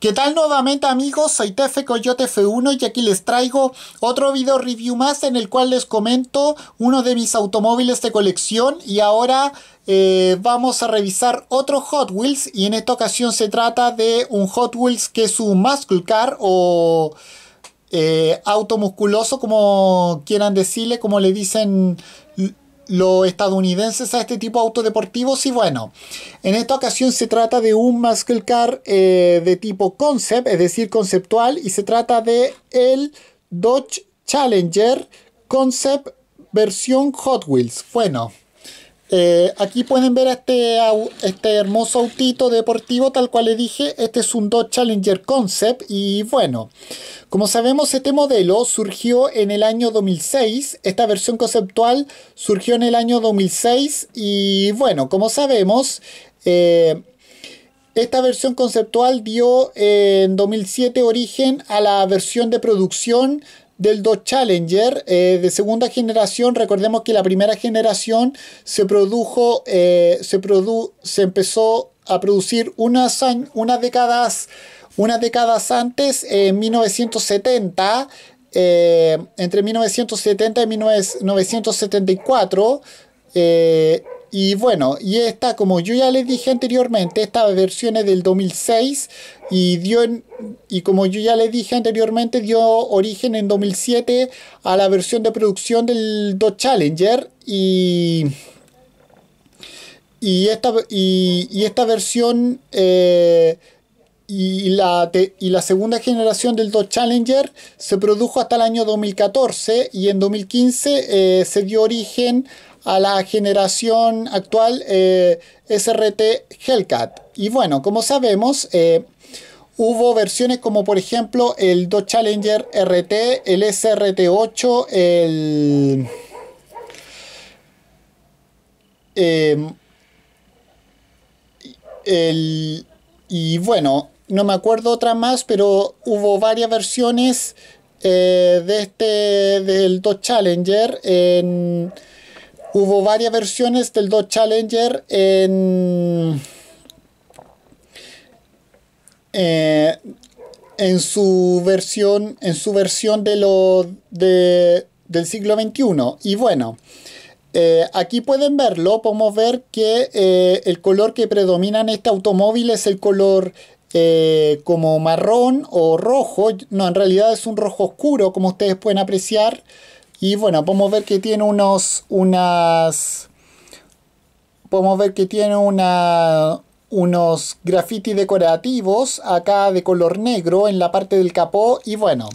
¿Qué tal nuevamente amigos? Soy Tefe Coyote F1 y aquí les traigo otro video review más en el cual les comento uno de mis automóviles de colección y ahora eh, vamos a revisar otro Hot Wheels y en esta ocasión se trata de un Hot Wheels que es un Muscle Car o eh, automusculoso como quieran decirle, como le dicen los estadounidenses a este tipo de autos deportivos. Y bueno, en esta ocasión se trata de un muscle car eh, de tipo concept, es decir, conceptual, y se trata de el Dodge Challenger Concept versión Hot Wheels. Bueno, eh, aquí pueden ver este, este hermoso autito deportivo, tal cual le dije, este es un Dodge Challenger Concept y bueno, como sabemos este modelo surgió en el año 2006, esta versión conceptual surgió en el año 2006 y bueno, como sabemos, eh, esta versión conceptual dio en 2007 origen a la versión de producción del Dodge Challenger eh, de segunda generación. Recordemos que la primera generación se produjo, eh, se, se empezó a producir unas, unas, décadas, unas décadas antes, en 1970. Eh, entre 1970 y 1974, y bueno, y esta, como yo ya les dije anteriormente, esta versión es del 2006 y, dio, y como yo ya les dije anteriormente, dio origen en 2007 a la versión de producción del Dodge Challenger y... Y esta, y, esta versión eh, y la, y la segunda generación del Dodge Challenger se produjo hasta el año 2014 y en 2015 eh, se dio origen a la generación actual eh, SRT Hellcat. Y bueno, como sabemos, eh, hubo versiones como por ejemplo el Dodge Challenger RT, el SRT8, em, el y bueno, no me acuerdo otra más, pero hubo varias versiones eh, de este, del Dodge Challenger. En, hubo varias versiones del Dodge Challenger en, eh, en su versión, en su versión de lo, del siglo XXI. Y bueno, eh, aquí pueden verlo, podemos ver que el color que predomina en este automóvil es el color eh, como marrón o rojo. No, en realidad es un rojo oscuro, como ustedes pueden apreciar. Y bueno, podemos ver que tiene unos, unas... Podemos ver que tiene una, unos grafitis decorativos acá de color negro en la parte del capó. Y bueno,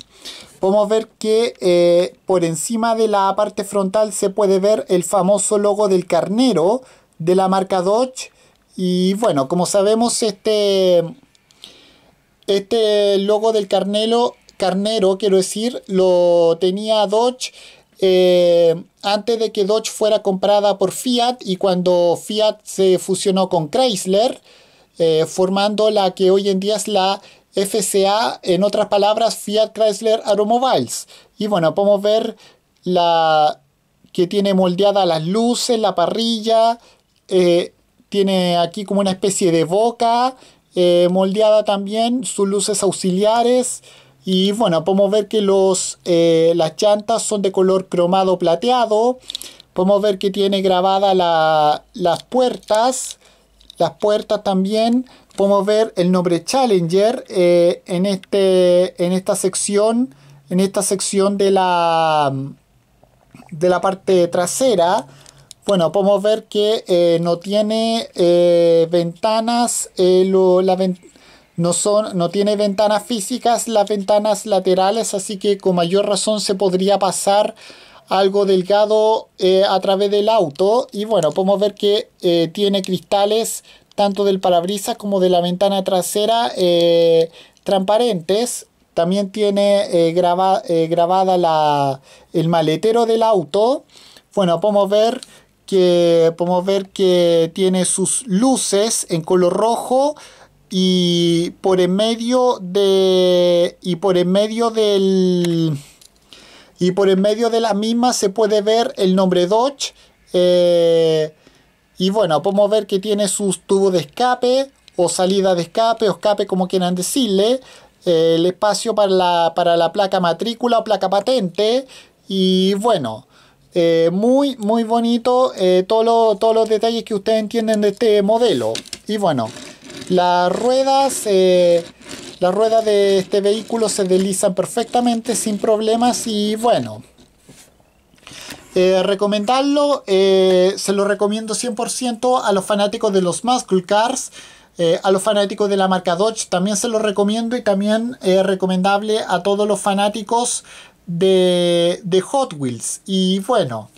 podemos ver que eh, por encima de la parte frontal se puede ver el famoso logo del carnero de la marca Dodge. Y bueno, como sabemos, este, este logo del carnelo, carnero, quiero decir, lo tenía Dodge eh, antes de que Dodge fuera comprada por Fiat y cuando Fiat se fusionó con Chrysler, eh, formando la que hoy en día es la FCA, en otras palabras, Fiat Chrysler Automobiles. Y bueno, podemos ver la que tiene moldeada las luces, la parrilla, eh, tiene aquí como una especie de boca, eh, moldeada también, sus luces auxiliares y bueno, podemos ver que los, eh, las llantas son de color cromado plateado, podemos ver que tiene grabada la, las puertas, las puertas también, podemos ver el nombre Challenger eh, en, este, en esta sección, en esta sección de la, de la parte trasera, bueno, podemos ver que eh, no tiene eh, ventanas, eh, no, son, no tiene ventanas físicas, las ventanas laterales, así que con mayor razón se podría pasar algo delgado a través del auto. Y bueno, podemos ver que tiene cristales tanto del parabrisas como de la ventana trasera transparentes también tiene grabada la, el maletero del auto. Bueno, podemos ver que podemos ver que tiene sus luces en color rojo y por en medio de y por en medio del y por en medio de la misma se puede ver el nombre Dodge eh, y bueno podemos ver que tiene sus tubos de escape o salida de escape o escape como quieran decirle eh, el espacio para para la placa matrícula o placa patente y bueno eh, muy, muy bonito eh, todos los detalles que ustedes entienden de este modelo. Y bueno, las ruedas, eh, las ruedas de este vehículo se deslizan perfectamente, sin problemas y bueno. recomendarlo, se lo recomiendo 100% a los fanáticos de los Muscle Cars, a los fanáticos de la marca Dodge también se lo recomiendo y también es recomendable a todos los fanáticos de, Hot Wheels. Y bueno,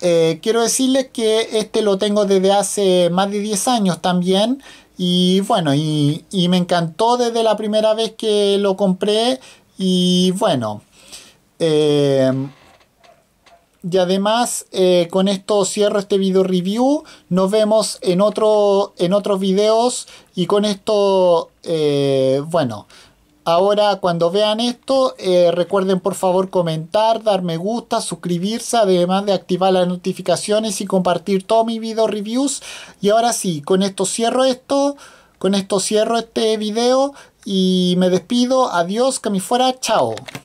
eh, quiero decirles que este lo tengo desde hace más de 10 años también. Y bueno, y, me encantó desde la primera vez que lo compré. Y bueno. Em, y además, eh, con esto cierro este video review. Nos vemos en, otro, en otros videos. Y con esto, eh, bueno, Ahora, cuando vean esto, eh, recuerden por favor comentar, dar me gusta, suscribirse, además de activar las notificaciones y compartir todos mis video reviews. Y ahora sí, con esto cierro esto, con esto cierro este video y me despido. Adiós, que me fuera, chao.